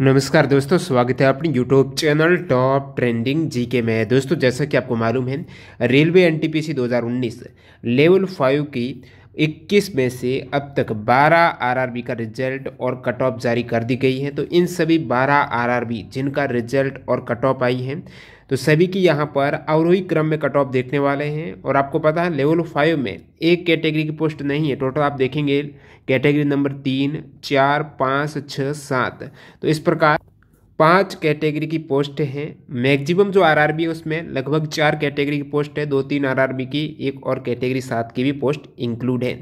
नमस्कार दोस्तों स्वागत है अपनी YouTube channel top trending GK में दोस्तों जैसा कि आपको मालूम है रेलवे एनटीपीसी 2019 लेवल फाइव की 21 में से अब तक 12 आरआरबी का रिजल्ट और कट ऑफ जारी कर दी गई है तो इन सभी 12 आरआरबी जिनका रिजल्ट और कट ऑफ आई है तो सभी की यहाँ पर अवरोही क्रम में कट ऑफ देखने वाले हैं और आपको पता है लेवल फाइव में एक कैटेगरी की पोस्ट नहीं है टोटल आप देखेंगे कैटेगरी नंबर तीन चार पाँच छः सात तो इस प्रकार पांच कैटेगरी की पोस्ट है मैक्सिमम जो आरआरबी है उसमें लगभग चार कैटेगरी की पोस्ट है दो तीन आरआरबी की एक और कैटेगरी सात की भी पोस्ट इंक्लूड है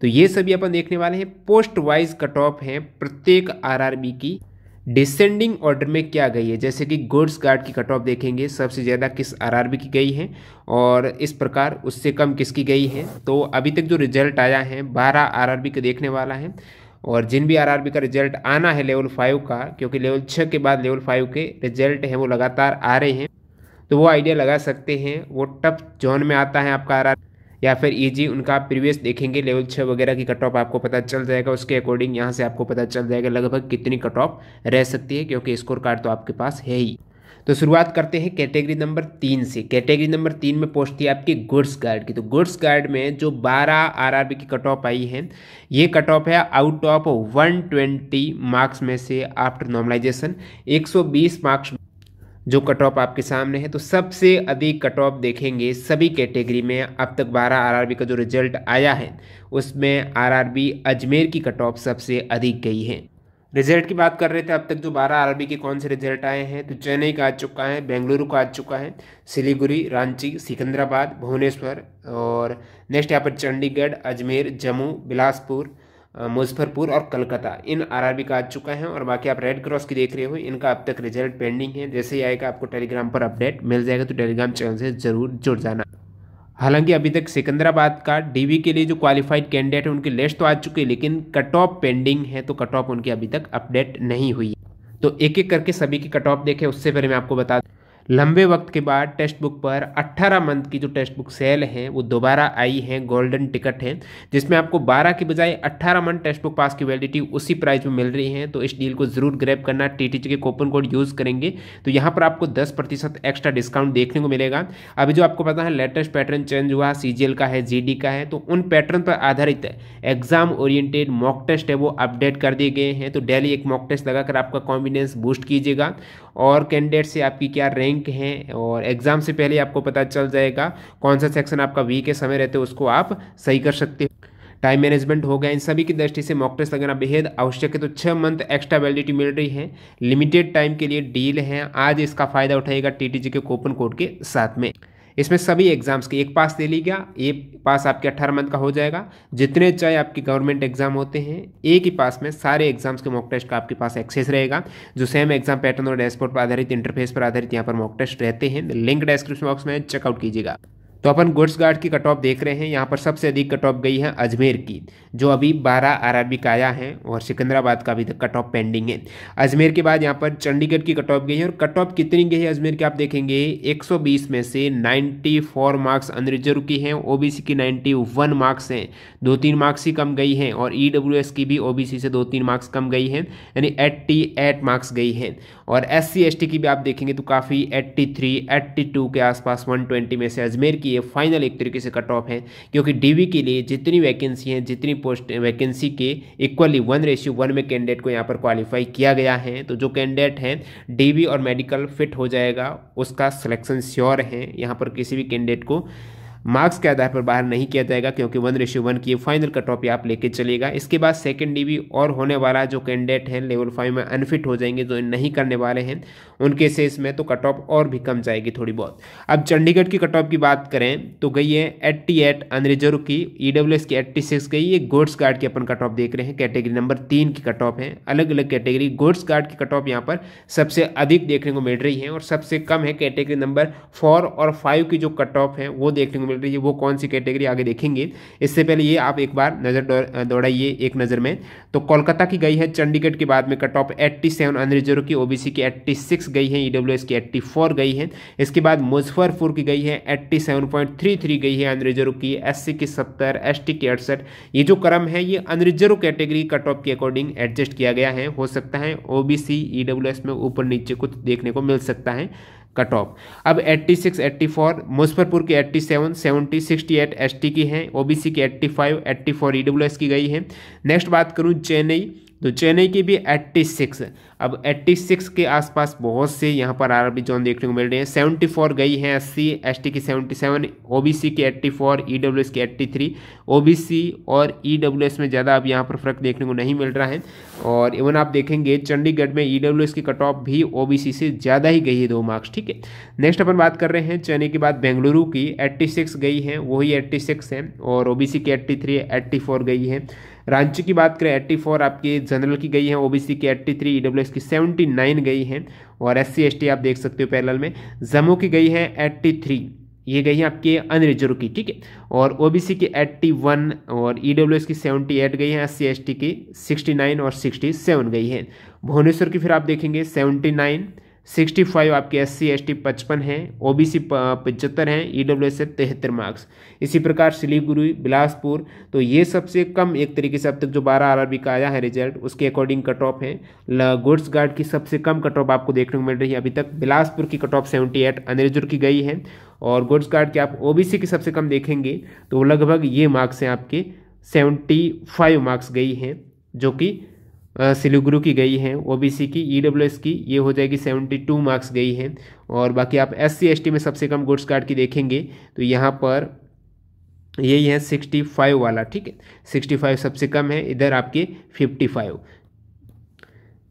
तो ये सभी अपन देखने वाले हैं पोस्ट वाइज कट ऑफ है प्रत्येक आरआरबी की डिसेंडिंग ऑर्डर में क्या गई है जैसे कि गुड्स गार्ड की कट ऑफ देखेंगे सबसे ज़्यादा किस आरआरबी की गई है और इस प्रकार उससे कम किसकी गई है तो अभी तक जो रिजल्ट आया है बारह आरआरबी के देखने वाला है और जिन भी आरआरबी का रिजल्ट आना है लेवल फाइव का क्योंकि लेवल छः के बाद लेवल फाइव के रिजल्ट हैं वो लगातार आ रहे हैं तो वो आइडिया लगा सकते हैं वो टफ जोन में आता है आपका आर या फिर ईजी उनका आप प्रीवियस देखेंगे लेवल छः वगैरह की कट ऑफ आपको पता चल जाएगा उसके अकॉर्डिंग यहाँ से आपको पता चल जाएगा लगभग कितनी कट ऑफ रह सकती है क्योंकि स्कोर कार्ड तो आपके पास है ही तो शुरुआत करते हैं कैटेगरी नंबर तीन से कैटेगरी नंबर तीन में पोस्ट थी आपकी गुड्स गार्ड की तो गुड्स गार्ड में जो 12 आरआरबी की कट ऑफ आई है ये कट ऑफ है आउट ऑफ 120 मार्क्स में से आफ्टर नॉर्मलाइजेशन 120 मार्क्स जो कट ऑफ आपके सामने है तो सबसे अधिक कट ऑफ देखेंगे सभी कैटेगरी में अब तक 12 आरआरबी का जो रिजल्ट आया है उसमें आरआरबी अजमेर की कट ऑफ सबसे अधिक गई है रिजल्ट की बात कर रहे थे अब तक जो 12 आरआरबी के कौन से रिजल्ट आए हैं तो चेन्नई का आ चुका है बेंगलुरु का आ चुका है सिलीगुड़ी रांची सिकंदराबाद भुवनेश्वर और नेक्स्ट यहाँ पर चंडीगढ़ अजमेर जम्मू बिलासपुर मुजफ्फरपुर और कलकत्ता इन आरआरबी का आ चुका है और बाकी आप रेड क्रॉस की देख रहे हो इनका अब तक रिजल्ट पेंडिंग है जैसे ही आएगा आपको टेलीग्राम पर अपडेट मिल जाएगा तो टेलीग्राम चैनल से जरूर जुड़ जाना हालांकि अभी तक सिकंदराबाद का डीवी के लिए जो क्वालिफाइड कैंडिडेट है उनकी लिस्ट तो आ चुकी है लेकिन कट ऑफ पेंडिंग है तो कट ऑफ उनकी अभी तक अपडेट नहीं हुई तो एक एक करके सभी की कट ऑफ देखे उससे पहले मैं आपको बता दूँ लंबे वक्त के बाद टेक्स्ट बुक पर 18 मंथ की जो टेक्स्ट बुक सेल है वो दोबारा आई है गोल्डन टिकट है जिसमें आपको 12 के बजाय 18 मंथ टेक्स्ट बुक पास की वैलिडिटी उसी प्राइस में मिल रही है तो इस डील को ज़रूर ग्रैप करना टी के कोपन कोड यूज़ करेंगे तो यहाँ पर आपको दस एक्स्ट्रा डिस्काउंट देखने को मिलेगा अभी जो आपको पता है लेटेस्ट पैटर्न चेंज हुआ सी का है जी का है तो उन पैटर्न पर आधारित एग्जाम ओरिएंटेड मॉक टेस्ट है वो अपडेट कर दिए गए हैं तो डेली एक मॉक टेस्ट लगाकर आपका कॉन्फिडेंस बूस्ट कीजिएगा और कैंडिडेट से आपकी क्या रैंक लिंक हैं और एग्ज़ाम से पहले आपको पता चल जाएगा कौन सा सेक्शन आपका वीक है समय रहते उसको आप सही कर सकते हो टाइम मैनेजमेंट हो गया इन सभी की दृष्टि से मॉक टेस्ट लगाना बेहद आवश्यक है तो छः मंथ एक्स्ट्रा वैलिडिटी मिल रही है लिमिटेड टाइम के लिए डील है आज इसका फ़ायदा उठाएगा टी के कूपन कोड के साथ में इसमें सभी एग्ज़ाम्स के एक पास ले लीजिएगा एक पास आपके अट्ठारह मंथ का हो जाएगा जितने चाहे आपके गवर्नमेंट एग्ज़ाम होते हैं एक ही पास में सारे एग्ज़ाम्स के मॉक टेस्ट का आपके पास एक्सेस रहेगा जो सेम एग्ज़ाम पैटर्न और डैशबोर्ड पर आधारित इंटरफेस पर आधारित यहाँ पर मॉक टेस्ट रहते हैं लिंक डिस्क्रिप्शन बॉक्स में चेकआउट कीजिएगा तो अपन गुड्स गार्ड की कट ऑफ देख रहे हैं यहाँ पर सबसे अधिक कट ऑफ गई है अजमेर की जो अभी 12 आरआरबी का आया है और सिकंदराबाद का अभी तक कट ऑफ पेंडिंग है अजमेर के बाद यहाँ पर चंडीगढ़ की कट ऑफ गई है और कट ऑफ कितनी गई है अजमेर की आप देखेंगे 120 में से 94 मार्क्स अनरिजर्व की हैं ओबीसी की नाइन्टी मार्क्स हैं दो तीन मार्क्स ही कम गई हैं और ई की भी ओ से दो तीन मार्क्स कम गई हैं यानी एट्टी मार्क्स गई हैं और एस सी की भी आप देखेंगे तो काफ़ी एट्टी थ्री के आसपास वन में से अजमेर की ये फाइनल एक तरीके से कट ऑफ है क्योंकि डीवी के लिए जितनी वैकेंसी हैं जितनी पोस्ट वैकेंसी के इक्वली वन रेशियो वन में कैंडिडेट को यहाँ पर क्वालिफाई किया गया है तो जो कैंडिडेट हैं डीवी और मेडिकल फिट हो जाएगा उसका सिलेक्शन श्योर है यहाँ पर किसी भी कैंडिडेट को मार्क्स के आधार पर बाहर नहीं किया जाएगा क्योंकि वन रेशियो वन की फाइनल कट ऑफ आप लेके चलेगा इसके बाद सेकेंड डी और होने वाला जो कैंडिडेट हैं लेवल फाइव में अनफिट हो जाएंगे जो नहीं करने वाले हैं उनके सेस में तो कट ऑफ और भी कम जाएगी थोड़ी बहुत अब चंडीगढ़ की कट ऑफ की बात करें तो गई है एट्टी एट अनरिजर्व की ई e की एट्टी सिक्स गई ये गोड्स गार्ड की अपन कट ऑफ देख रहे हैं कैटेगरी नंबर तीन की कट ऑफ है अलग अलग कैटेगरी गोड्स गार्ड की कट ऑफ यहाँ पर सबसे अधिक देखने को मिल रही है और सबसे कम है कैटेगरी नंबर फोर और फाइव की जो कट ऑफ है वो देखने को मिल रही है वो कौन सी कैटेगरी आगे देखेंगे इससे पहले ये आप एक बार नज़र दौड़ाइए एक नज़र में तो कोलकाता की गई है चंडीगढ़ के बाद में cut off eighty seven unreserved की ओबीसी की एट्टी सिक्स गई है ईडब्ल्यू की एट्टी फोर गई है इसके बाद मुजफ्फरपुर की गई है eighty seven point three three गई है अनरिजर्व की एस की सत्तर एस की अड़सठ ये जो क्रम है ये अनरिजर्व कैटेगरी कट ऑफ के अकॉर्डिंग एडजस्ट किया गया है हो सकता है ओ बी में ऊपर नीचे कुछ देखने को मिल सकता है कट ऑफ अब 86, 84 मुजफ्फरपुर की 87, 70, 68 एसटी की हैं ओबीसी की 85, 84 ईडब्ल्यूएस की गई है नेक्स्ट बात करूं चेन्नई तो चेन्नई की भी 86 अब 86 के आसपास बहुत से यहाँ पर आरआरबी जोन देखने को मिल रहे हैं 74 गई हैं एससी एसटी की 77 ओबीसी की 84 एस की 83 ओबीसी और ईडब्ल्यूएस में ज़्यादा अब यहाँ पर फर्क देखने को नहीं मिल रहा है और इवन आप देखेंगे चंडीगढ़ में ईडब्ल्यूएस की कट ऑफ भी ओ से ज़्यादा ही गई है दो मार्क्स ठीक है नेक्स्ट अपन बात कर रहे हैं चेन्नई के बाद बेंगलुरु की एट्टी गई है वही एट्टी है और ओ की एट्टी थ्री गई है रांची की बात करें एट्टी फोर आपकी जनरल की गई है ओबीसी की एट्टी थ्री एस की सेवेंटी नाइन गई हैं और एस सी आप देख सकते हो पैरल में जम्मू की गई है एट्टी थ्री ये गई है आपके अनरिजर्व की ठीक है और ओबीसी की 81 और एस e की 78 गई है एस सी की 69 और 67 गई है भुवनेश्वर की फिर आप देखेंगे नाइन सिक्सटी फाइव आपके एस सी एस टी पचपन है ओ बी सी पचहत्तर हैं ई डब्ल्यू एस एफ तिहत्तर मार्क्स इसी प्रकार सिलीगुड़ी बिलासपुर तो ये सबसे कम एक तरीके से अब तक जो बारह आर का आया है रिजल्ट उसके अकॉर्डिंग कट ऑफ है गुड्स गार्ड की सबसे कम कट ऑफ आपको देखने को मिल रही है अभी तक बिलासपुर की cut off seventy eight unreserved की गई है और गुड्स गार्ड की आप ओ बी सी की सबसे कम देखेंगे तो लगभग ये मार्क्स हैं आपके सेवेंटी फाइव मार्क्स गई हैं जो कि सिलीगुरु की गई है ओबीसी की ईडब्ल्यूएस e की ये हो जाएगी सेवेंटी टू मार्क्स गई हैं और बाकी आप एस सी में सबसे कम गुड्स कार्ड की देखेंगे तो यहाँ पर यही है सिक्सटी फाइव वाला ठीक है सिक्सटी फाइव सबसे कम है इधर आपके फिफ्टी फाइव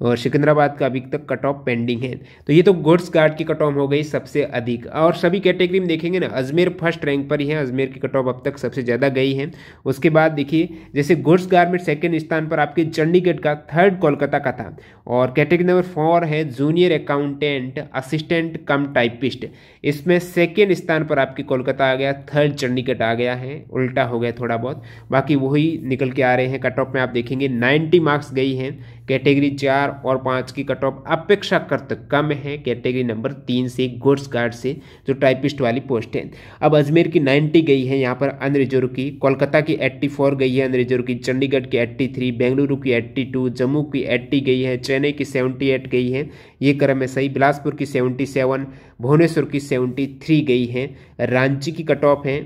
और सिकंदराबाद का अभी तक कट ऑफ पेंडिंग है तो ये तो गुड्स गार्ड की कट ऑफ हो गई सबसे अधिक और सभी कैटेगरी में देखेंगे ना अजमेर फर्स्ट रैंक पर ही है अजमेर की कट ऑफ अब तक सबसे ज़्यादा गई है उसके बाद देखिए जैसे गुड्स गार्ड में सेकेंड स्थान पर आपके चंडीगढ़ का थर्ड कोलकाता का था और कैटेगरी नंबर फोर है junior accountant assistant cum typist इसमें सेकेंड स्थान पर आपकी कोलकाता आ गया थर्ड चंडीगढ़ आ गया है उल्टा हो गया थोड़ा बहुत बाकी वही निकल के आ रहे हैं कट ऑफ में आप देखेंगे नाइन्टी मार्क्स गई हैं कैटेगरी चार और पाँच की कट ऑफ अपेक्षाकृत कम है कैटेगरी नंबर तीन से गुड्स गार्ड से जो टाइपिस्ट वाली पोस्ट है अब अजमेर की नाइन्टी गई है यहाँ पर अनरिजर्व की कोलकाता की एट्टी फोर गई है अनरिजर्व की चंडीगढ़ की एट्टी थ्री बेंगलुरु की एट्टी टू जम्मू की एट्टी गई है चेन्नई की सेवेंटी एट गई है ये क्रम है सही बिलासपुर की सेवेंटी सेवन भुवनेश्वर की सेवेंटी थ्री गई है रांची की कट ऑफ है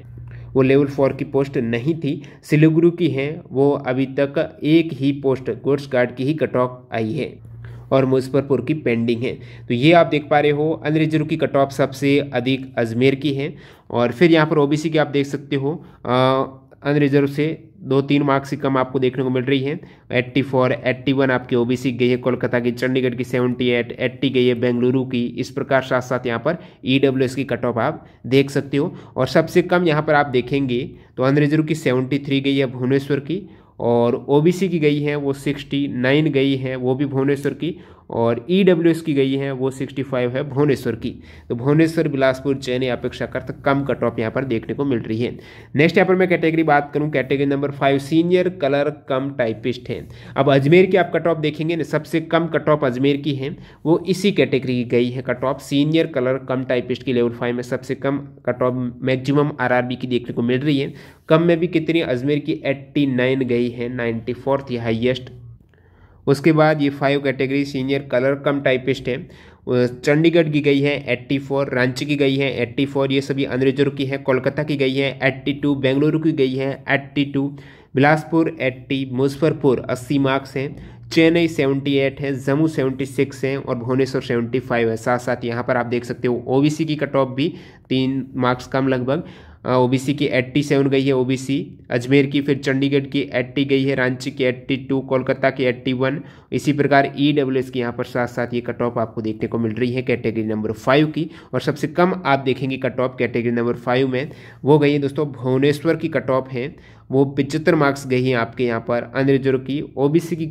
वो लेवल फोर की पोस्ट नहीं थी सिलीगुरु की है वो अभी तक एक ही पोस्ट गोड्स गार्ड की ही कट ऑफ आई है और मुजफ्फरपुर की पेंडिंग है तो ये आप देख पा रहे हो अनरिजर्व की कट ऑफ सबसे अधिक अजमेर की है और फिर यहाँ पर ओबीसी की आप देख सकते हो आ, अनरिजर्व से दो तीन मार्क्स की कम आपको देखने को मिल रही है एट्टी फोर एट्टी वन आपकी ओ गई है कोलकाता की चंडीगढ़ की सेवेंटी एट एट्टी गई है बेंगलुरु की इस प्रकार साथ साथ यहाँ पर ई e की कट ऑफ आप देख सकते हो और सबसे कम यहाँ पर आप देखेंगे तो अनरिजर्व की सेवेंटी थ्री गई है भुवनेश्वर की और ओ की गई है वो सिक्सटी नाइन गई है वो भी भुवनेश्वर की और ई डब्ल्यू एस की गई है वो सिक्सटी फाइव है भुवनेश्वर की तो भुवनेश्वर बिलासपुर चयन अपेक्षा कर तो कम कट ऑफ यहाँ पर देखने को मिल रही है नेक्स्ट यहाँ पर मैं कैटेगरी बात करूँ category number five senior clerk cum typist हैं अब अजमेर की आप कट ऑफ देखेंगे ना सबसे कम कट ऑफ अजमेर की है वो इसी कैटेगरी की गई है cut off senior clerk cum typist की लेवल फाइव में सबसे कम कट ऑफ मैक्सिमम आर की देखने को मिल रही है कम में भी कितनी अजमेर की एट्टी नाइन गई है नाइन्टी फोर्थ हाइएस्ट उसके बाद ये five category senior clerk cum typist हैं चंडीगढ़ की गई है एट्टी फोर रांची की गई है एट्टी फोर ये सभी अंग्रेजों की है कोलकाता की गई है एट्टी टू बेंगलुरु की गई है eighty two Bilaspur eighty Muzaffarpur अस्सी मार्क्स हैं चेन्नई सेवेंटी एट है जम्मू सेवेंटी सिक्स है और भुवनेश्वर सेवेंटी फाइव है साथ साथ यहाँ पर आप देख सकते हो ओबीसी की कट ऑफ भी तीन मार्क्स कम लगभग हाँ, ओबीसी की एट्टी सेवन गई है ओबीसी अजमेर की फिर चंडीगढ़ की एट्टी गई है रांची की एट्टी टू कोलकाता की एट्टी वन इसी प्रकार ई डब्ल्यू एस की यहाँ पर साथ साथ ये कट ऑफ आपको देखने को मिल रही है कैटेगरी नंबर फाइव की और सबसे कम आप देखेंगे cut off category number five में वो गई है दोस्तों भुवनेश्वर की कट ऑफ है वो पिचहत्तर मार्क्स गई हैं आपके यहाँ पर अनरिजर्व की ओबीसी की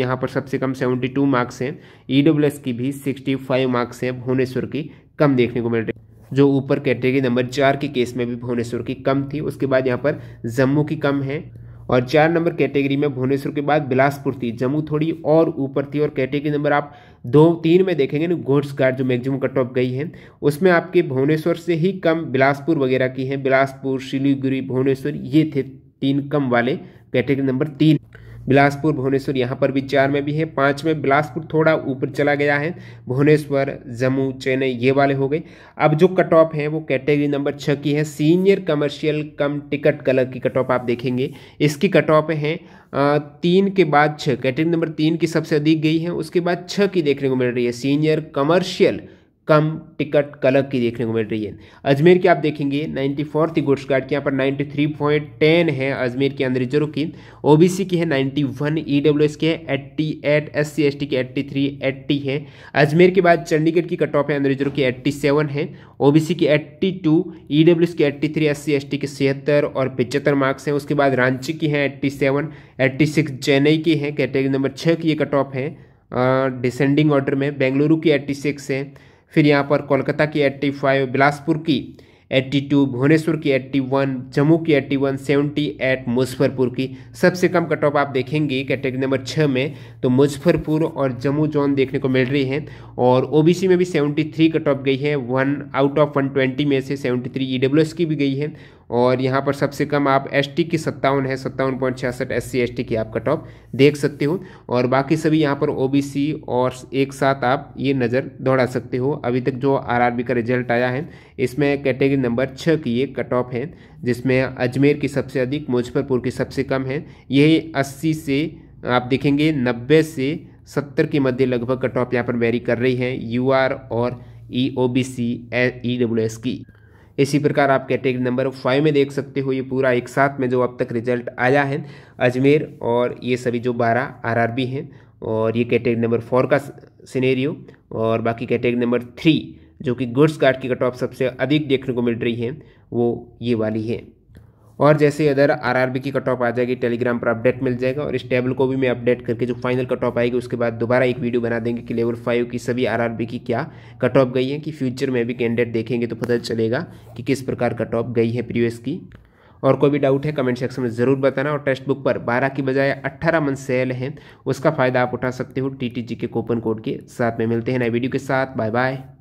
यहाँ पर सबसे कम सेवेंटी टू मार्क्स हैं ई डब्ल्यू एस की भी सिक्सटी फाइव मार्क्स हैं भुवनेश्वर की कम देखने को मिल रही है जो ऊपर कैटेगरी नंबर चार के केस में भी भुवनेश्वर की कम थी उसके बाद यहाँ पर जम्मू की कम है और चार नंबर कैटेगरी में भुवनेश्वर के बाद बिलासपुर थी जम्मू थोड़ी और ऊपर थी और कैटेगरी नंबर आप दो तीन में देखेंगे ना घोड्स गार्ड जो मैक्सिमम कट ऑफ गई है उसमें आपके भुवनेश्वर से ही कम बिलासपुर वगैरह की हैं बिलासपुर शिलीगुड़ी भुवनेश्वर ये थे तीन कम वाले कैटेगरी नंबर तीन बिलासपुर भुवनेश्वर यहाँ पर भी चार में भी है पाँच में बिलासपुर थोड़ा ऊपर चला गया है भुवनेश्वर जम्मू चेन्नई ये वाले हो गए अब जो कट ऑफ है वो कैटेगरी नंबर छः की है senior commercial cum ticket clerk की कट ऑफ आप देखेंगे इसकी कट ऑफ है तीन के बाद छः कैटेगरी नंबर तीन की सबसे अधिक गई है उसके बाद छः की देखने को मिल रही है सीनियर कमर्शियल कम टिकट कलक की देखने को मिल रही है अजमेर की आप देखेंगे नाइन्टी फोर थी गुड्स कार्ड की यहाँ पर नाइन्टी थ्री पॉइंट टेन है अजमेर के अंदर रिजर्व की ओ बी सी की है ninety one E W S की है eighty eight S C S T की एट्टी थ्री एट्टी है अजमेर के बाद चंडीगढ़ की कट ऑफ है अंदर रिजर्व की एट्टी सेवन है ओ बी सी की eighty two E W S की eighty three S C S T की छिहत्तर और पिचहत्तर मार्क्स हैं उसके बाद रांची की हैं eighty seven eighty six Chennai की हैं कैटेगरी नंबर छः की ये कट ऑफ है डिसेंडिंग ऑर्डर में बेंगलुरु की एट्टी सिक्स है फिर यहाँ पर कोलकाता की एट्टी फाइव बिलासपुर की एट्टी टू भुवनेश्वर की एट्टी वन जम्मू की eighty one seventy eight Muzaffarpur की सबसे कम कट ऑफ आप देखेंगे कैटेगरी नंबर छः में तो मुजफ्फरपुर और जम्मू जोन देखने को मिल रही है और ओबीसी में भी सेवेंटी थ्री कट ऑफ गई है one out of one twenty में से सेवेंटी थ्री ई e की भी गई है और यहाँ पर सबसे कम आप एस की सत्तावन है सत्तावन पॉइंट छियासठ एस सी की आप कट ऑफ देख सकते हो और बाकी सभी यहाँ पर ओ और एक साथ आप ये नज़र दौड़ा सकते हो अभी तक जो आर का रिजल्ट आया है इसमें कैटेगरी नंबर छः की ये कट ऑफ है जिसमें अजमेर की सबसे अधिक मुजफ्फरपुर की सबसे कम है यही अस्सी से आप देखेंगे नब्बे से सत्तर के मध्य लगभग कट ऑफ यहाँ पर वेरी कर रही है यू और E O B C E W S की इसी प्रकार आप कैटेगरी नंबर फाइव में देख सकते हो ये पूरा एक साथ में जो अब तक रिजल्ट आया है अजमेर और ये सभी जो बारह आरआरबी हैं और ये कैटेगरी नंबर फोर का सिनेरियो और बाकी कैटेगरी नंबर थ्री जो कि गुड्स कार्ड की कट ऑफ सबसे अधिक देखने को मिल रही है वो ये वाली है और जैसे इधर आरआरबी की कट ऑफ आ जाएगी टेलीग्राम पर अपडेट मिल जाएगा और इस टेबल को भी मैं अपडेट करके जो फाइनल कट ऑफ आएगी उसके बाद दोबारा एक वीडियो बना देंगे कि लेवल फाइव की सभी आरआरबी की क्या कट ऑफ गई है कि फ्यूचर में भी कैंडिडेट देखेंगे तो पता चलेगा कि किस प्रकार कट ऑफ गई है प्रीवियस की और कोई भी डाउट है कमेंट सेक्शन में ज़रूर बताना और टेक्स्ट बुक पर 12 की बजाय 18 मंथ सेल है उसका फ़ायदा आप उठा सकते हो टी के कूपन कोड के साथ में मिलते हैं नए वीडियो के साथ बाय बाय